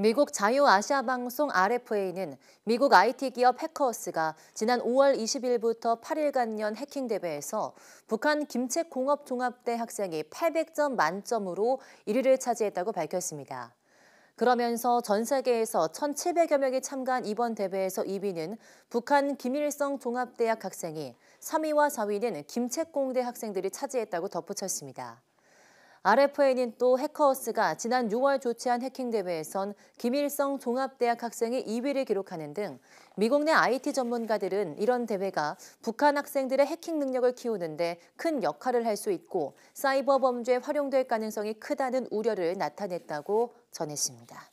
미국 자유아시아방송 RFA는 미국 IT 기업 해커스가 지난 5월 20일부터 8일간연 해킹 대회에서 북한 김책공업종합대 학생이 800점 만점으로 1위를 차지했다고 밝혔습니다. 그러면서 전 세계에서 1,700여 명이 참가한 이번 대회에서 2위는 북한 김일성 종합대학 학생이 3위와 4위는 김책공대 학생들이 차지했다고 덧붙였습니다. r f a 인또 해커워스가 지난 6월 조치한 해킹 대회에선 김일성 종합대학 학생이 2위를 기록하는 등 미국 내 IT 전문가들은 이런 대회가 북한 학생들의 해킹 능력을 키우는데 큰 역할을 할 수 있고 사이버 범죄에 활용될 가능성이 크다는 우려를 나타냈다고 전했습니다.